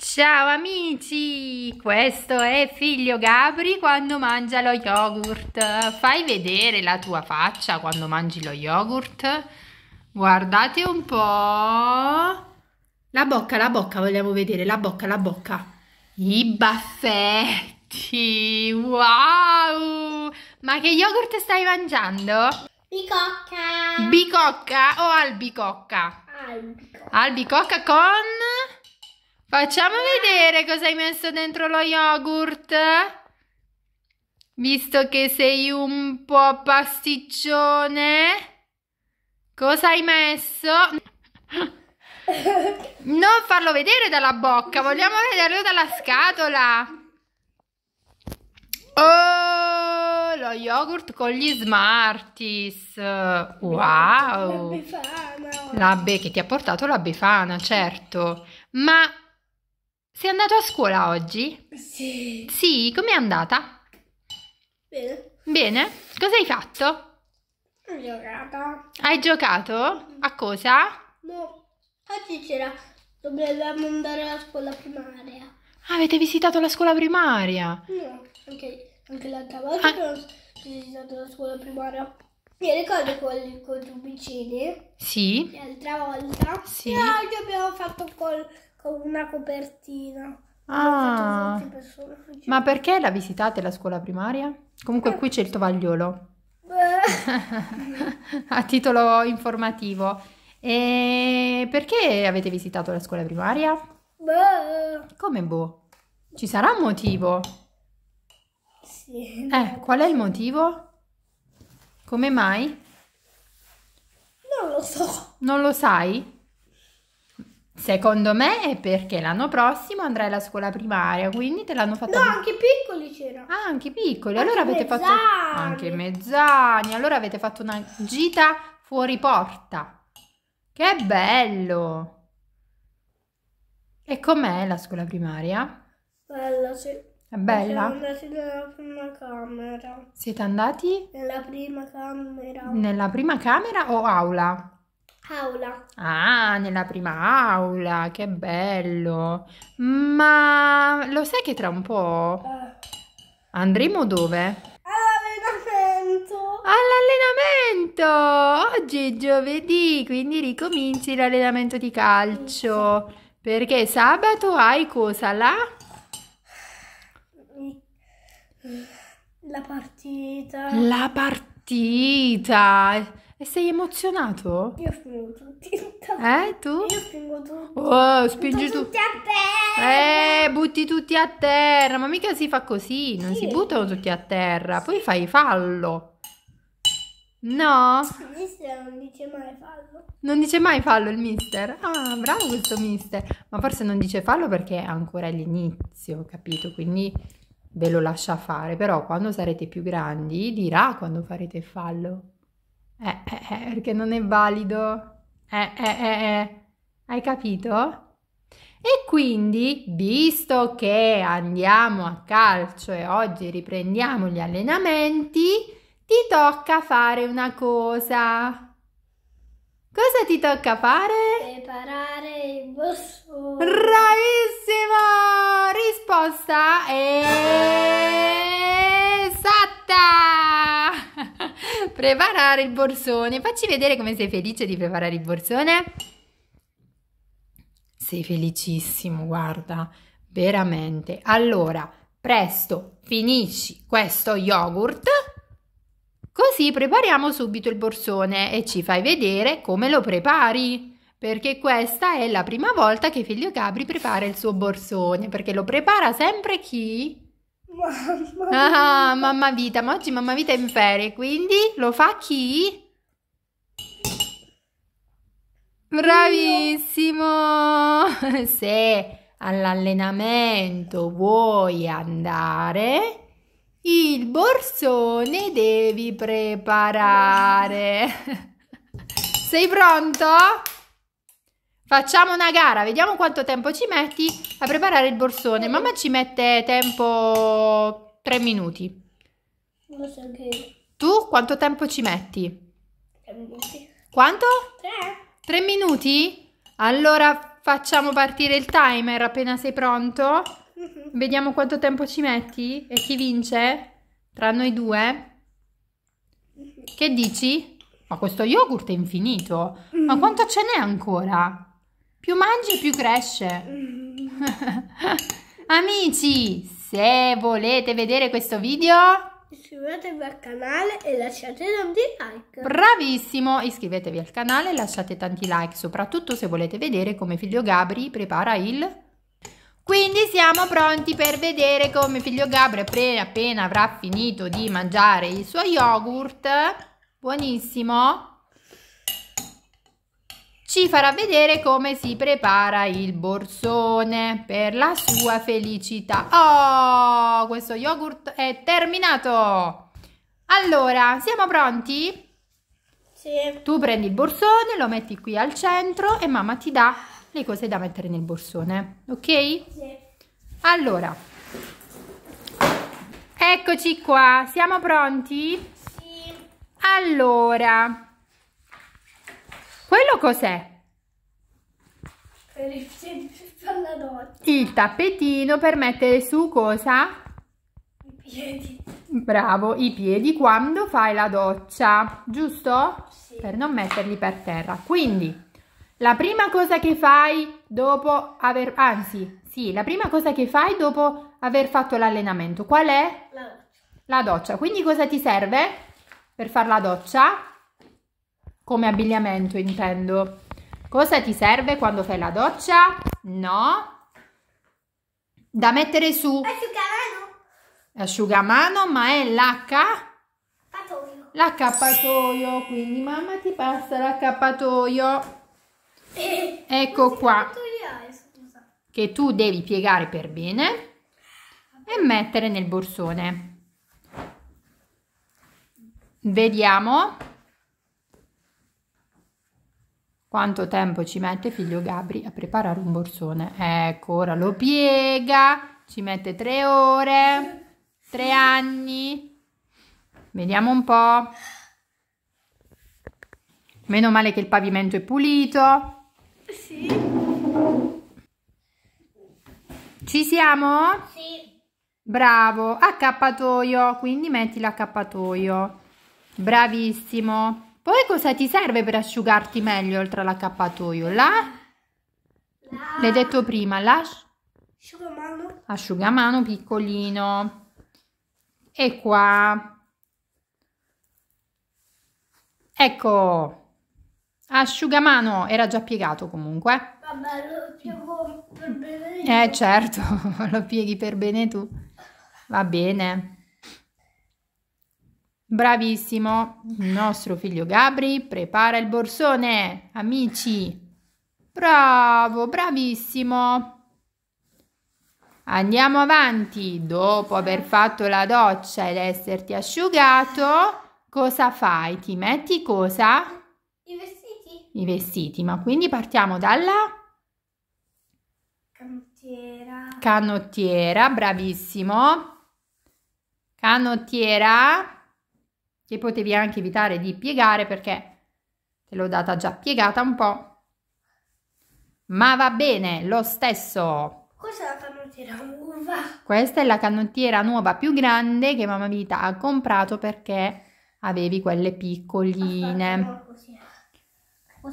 Ciao amici, questo è figlio Gabri quando mangia lo yogurt. Fai vedere la tua faccia quando mangi lo yogurt. Guardate un po'. La bocca, la bocca, vogliamo vedere la bocca, la bocca. I baffetti. Wow! Ma che yogurt stai mangiando? Bicocca. Bicocca o oh, albicocca? Albicocca. Albicocca con Facciamo vedere cosa hai messo dentro lo yogurt. Visto che sei un po' pasticcione, cosa hai messo? Non farlo vedere dalla bocca, vogliamo vederlo dalla scatola. Oh, lo yogurt con gli Smarties. Wow. La Befana. che ti ha portato la Befana, certo. Ma sei andato a scuola oggi? Sì. Sì, com'è andata? Bene. Bene? Cosa hai fatto? Ho giocato. Hai giocato? Mm. A cosa? No, oggi c'era... Dovevamo andare alla scuola primaria. Ah, avete visitato la scuola primaria? No, anche, anche l'altra volta ah. ho visitato la scuola primaria. Mi ricordo quelli con i tuoi vicini? Sì. L'altra volta? Sì. E oggi abbiamo fatto col con una copertina. Ah, ma perché la visitate la scuola primaria? Comunque qui c'è il tovagliolo. Eh. A titolo informativo. E perché avete visitato la scuola primaria? Beh. Come boh? Ci sarà un motivo? Sì. Eh, qual è il motivo? Come mai? Non lo so. Non lo sai? Secondo me è perché l'anno prossimo andrai alla scuola primaria, quindi te l'hanno fatto... No, anche piccoli c'era. Ah, anche piccoli. Anche allora avete mezzani. fatto... Anche mezzani. Allora avete fatto una gita fuori porta. Che bello! E com'è la scuola primaria? Bella, sì. È bella? Siamo andati nella prima camera. Siete andati? Nella prima camera. Nella prima camera o aula? aula. Ah, nella prima aula, che bello. Ma lo sai che tra un po' eh. andremo dove? All'allenamento. All'allenamento! Oggi è giovedì, quindi ricominci l'allenamento di calcio. Perché sabato hai cosa là? La partita. La partita! E sei emozionato? Io spingo tutti. Eh, tu? Io spingo tutti. Oh, spingi tu. tutti a terra. Eh, butti tutti a terra. Ma mica si fa così, non sì. si buttano tutti a terra. Sì. Poi fai fallo. No? Il Mister non dice mai fallo. Non dice mai fallo il mister? Ah, bravo questo mister. Ma forse non dice fallo perché è ancora all'inizio, capito? Quindi ve lo lascia fare. Però quando sarete più grandi dirà quando farete fallo. Eh, eh, eh, perché non è valido. Eh, eh, eh, eh. Hai capito? E quindi, visto che andiamo a calcio e oggi riprendiamo gli allenamenti, ti tocca fare una cosa. Cosa ti tocca fare? Preparare il borsone. Bravissimo! Risposta è esatta! preparare il borsone. Facci vedere come sei felice di preparare il borsone. Sei felicissimo, guarda, veramente. Allora, presto, finisci questo yogurt. Così prepariamo subito il borsone e ci fai vedere come lo prepari. Perché questa è la prima volta che Figlio Gabri prepara il suo borsone, perché lo prepara sempre chi? Mamma. Ah, mamma vita, ma oggi mamma vita è in ferie, quindi lo fa chi? Bravissimo! Se all'allenamento vuoi andare, il borsone devi preparare. Sei pronto? Facciamo una gara, vediamo quanto tempo ci metti a preparare il borsone. Mamma ci mette tempo 3 minuti. Non so che... Tu quanto tempo ci metti? 3 minuti. Quanto? 3. 3 minuti? Allora facciamo partire il timer appena sei pronto. Vediamo quanto tempo ci metti e chi vince tra noi due. Che dici? Ma questo yogurt è infinito. Ma quanto ce n'è ancora? Più mangi, più cresce. Amici, se volete vedere questo video... Iscrivetevi al canale e lasciate tanti like. Bravissimo! Iscrivetevi al canale e lasciate tanti like, soprattutto se volete vedere come figlio Gabri prepara il... Quindi siamo pronti per vedere come figlio Gabri appena avrà finito di mangiare il suo yogurt. Buonissimo! ci farà vedere come si prepara il borsone per la sua felicità. Oh, questo yogurt è terminato! Allora, siamo pronti? Sì. Tu prendi il borsone, lo metti qui al centro e mamma ti dà le cose da mettere nel borsone, ok? Sì. Allora, eccoci qua, siamo pronti? Sì. Allora, quello cos'è? Per Il tappetino per mettere su cosa? I piedi. Bravo, i piedi quando fai la doccia, giusto? Sì. Per non metterli per terra. Quindi, la prima cosa che fai dopo aver... anzi, sì, la prima cosa che fai dopo aver fatto l'allenamento, qual è? La doccia. La doccia. Quindi cosa ti serve per fare la doccia? Come abbigliamento intendo. Cosa ti serve quando fai la doccia? No. Da mettere su. Asciugamano. Asciugamano, ma è l'H? l'accappatoio quindi mamma ti passa l'accappatoio eh, ecco qua che tu devi piegare per bene e mettere nel borsone vediamo quanto tempo ci mette figlio Gabri a preparare un borsone? Ecco, ora lo piega, ci mette tre ore, tre anni. Vediamo un po'. Meno male che il pavimento è pulito. Sì. Ci siamo? Sì. Bravo, accappatoio, quindi metti l'accappatoio. Bravissimo. Poi cosa ti serve per asciugarti meglio oltre all'accappatoio? La? la... L'hai detto prima, la? Asciugamano. Asciugamano piccolino. E qua. Ecco. Asciugamano era già piegato comunque. Vabbè, lo piego per bene. Eh certo, lo pieghi per bene tu. Va bene. Bravissimo, il nostro figlio Gabri prepara il borsone, amici. Bravo, bravissimo. Andiamo avanti, dopo aver fatto la doccia ed esserti asciugato, cosa fai? Ti metti cosa? I vestiti. I vestiti, ma quindi partiamo dalla... Canottiera. Canottiera, bravissimo. Canottiera che potevi anche evitare di piegare perché te l'ho data già piegata un po'. Ma va bene, lo stesso. Questa è la canottiera nuova. Questa è la canottiera nuova più grande che mamma Vita ha comprato perché avevi quelle piccoline. Eh.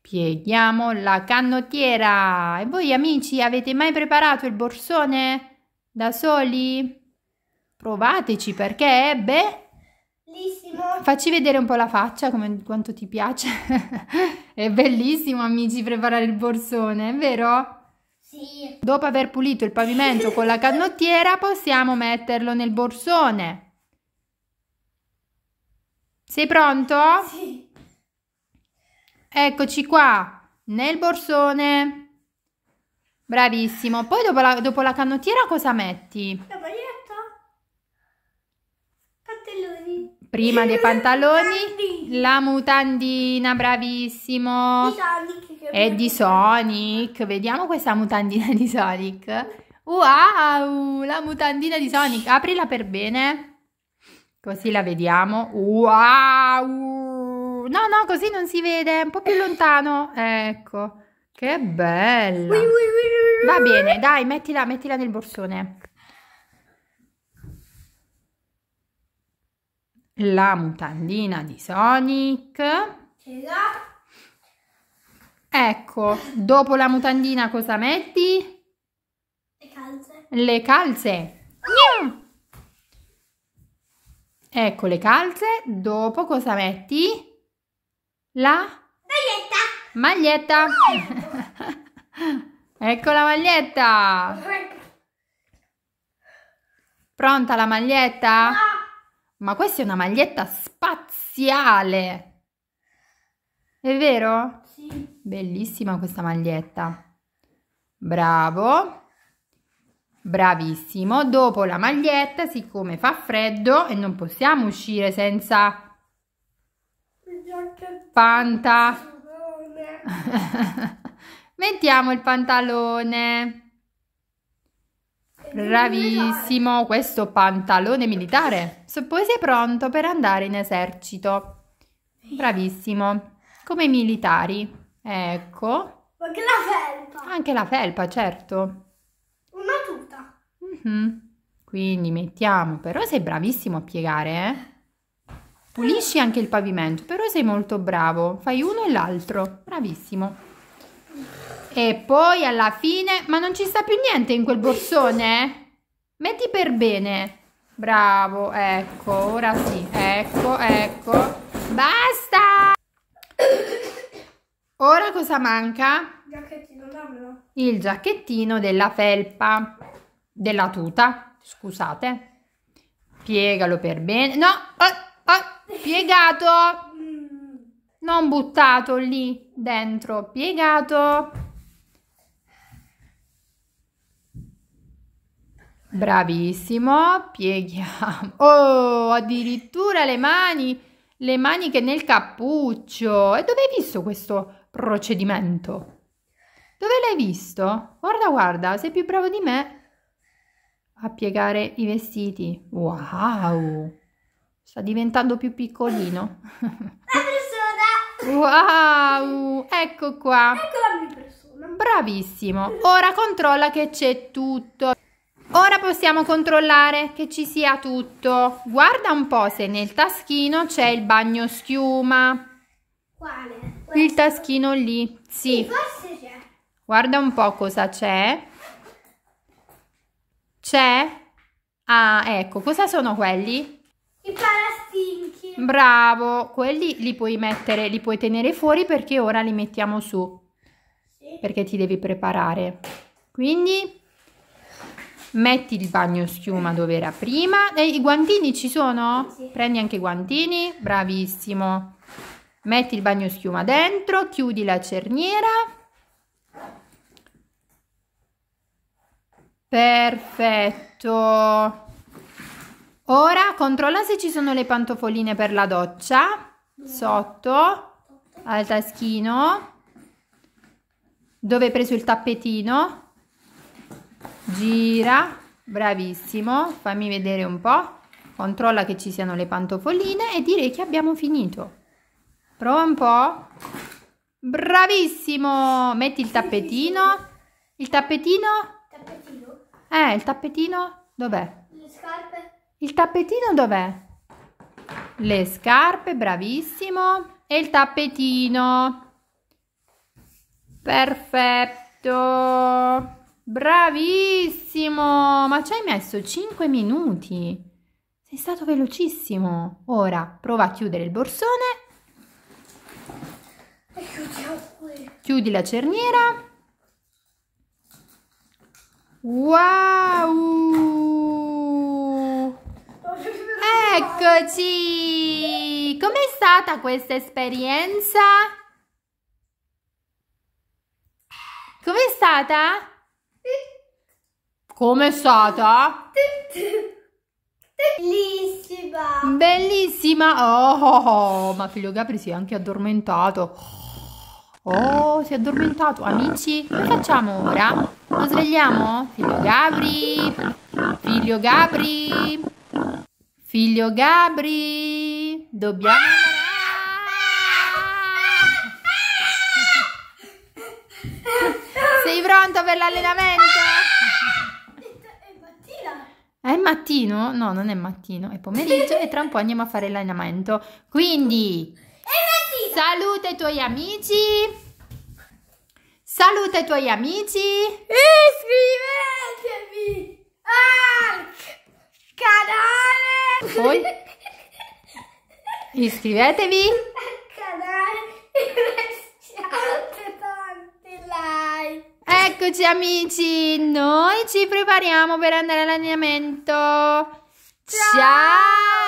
Pieghiamo la canottiera. E voi amici avete mai preparato il borsone da soli? Provateci perché è bellissimo. Facci vedere un po' la faccia, come, quanto ti piace. è bellissimo, amici, preparare il borsone, è vero? Sì. Dopo aver pulito il pavimento con la canottiera, possiamo metterlo nel borsone. Sei pronto? Sì. Eccoci qua, nel borsone. Bravissimo. Poi dopo la, dopo la canottiera cosa metti? La Prima dei pantaloni, la mutandina, bravissimo. È di Sonic. Vediamo questa mutandina di Sonic. Wow, la mutandina di Sonic. Aprila per bene. Così la vediamo. Wow. No, no, così non si vede. Un po' più lontano. Ecco. Che bella. Va bene, dai, mettila, mettila nel borsone. la mutandina di Sonic. Esatto. Ecco, dopo la mutandina cosa metti? Le calze. Le calze. Ecco le calze, dopo cosa metti? La maglietta. Maglietta. ecco la maglietta. Ecco. Pronta la maglietta? No. Ma questa è una maglietta spaziale! È vero? Sì. Bellissima questa maglietta. Bravo. Bravissimo. Dopo la maglietta, siccome fa freddo e non possiamo uscire senza panta, mettiamo il pantalone. Bravissimo, questo pantalone militare. Suppose sei pronto per andare in esercito. Bravissimo, come i militari. Ecco. Anche la felpa. Anche la felpa, certo. Una tuta. Mm -hmm. Quindi mettiamo, però sei bravissimo a piegare, eh? Pulisci anche il pavimento, però sei molto bravo. Fai uno e l'altro. Bravissimo. E poi alla fine... Ma non ci sta più niente in quel borsone? Metti per bene. Bravo, ecco, ora sì. Ecco, ecco. Basta! Ora cosa manca? Il giacchettino, dammelo. Il giacchettino della felpa. Della tuta, scusate. Piegalo per bene. No, oh, oh, piegato. Mm. Non buttato lì dentro, piegato. Bravissimo, pieghiamo. Oh, addirittura le mani, le maniche nel cappuccio. E dove hai visto questo procedimento? Dove l'hai visto? Guarda, guarda, sei più bravo di me a piegare i vestiti. Wow, sta diventando più piccolino. Wow, ecco qua. Ecco la mia persona. Bravissimo. Ora controlla che c'è tutto. Ora possiamo controllare che ci sia tutto. Guarda un po' se nel taschino c'è il bagno schiuma. Quale? Questo? Il taschino lì. Sì. sì forse c'è. Guarda un po' cosa c'è. C'è? Ah, ecco, cosa sono quelli? I palastinchi. Bravo, quelli li puoi mettere, li puoi tenere fuori perché ora li mettiamo su. Sì. Perché ti devi preparare. Quindi metti il bagno schiuma dove era prima e i guantini ci sono? Sì. prendi anche i guantini bravissimo metti il bagno schiuma dentro chiudi la cerniera perfetto ora controlla se ci sono le pantofoline per la doccia sotto al taschino dove hai preso il tappetino gira, bravissimo, fammi vedere un po', controlla che ci siano le pantofoline e direi che abbiamo finito. Prova un po', bravissimo, metti il tappetino, il tappetino? Tappetino. Eh, il tappetino dov'è? Le scarpe. Il tappetino dov'è? Le scarpe, bravissimo. E il tappetino. Perfetto. Bravissimo! Ma ci hai messo 5 minuti! Sei stato velocissimo! Ora prova a chiudere il borsone. Chiudi la cerniera. Wow! Eccoci! Com'è stata questa esperienza? Com'è stata? Com'è stata? Bellissima! Bellissima! Oh, oh, oh, ma figlio Gabri si è anche addormentato. Oh, si è addormentato. Amici, come facciamo ora? Lo svegliamo? Figlio Gabri! Figlio Gabri! Figlio Gabri! Dobbiamo... Sei pronto per l'allenamento? È mattino? No, non è mattino, è pomeriggio e tra un po' andiamo a fare l'allenamento. Quindi, saluta i tuoi amici. Saluta i tuoi amici. Iscrivetevi al canale. Poi, iscrivetevi. Eccoci amici, noi ci prepariamo per andare all'allenamento. Ciao! Ciao!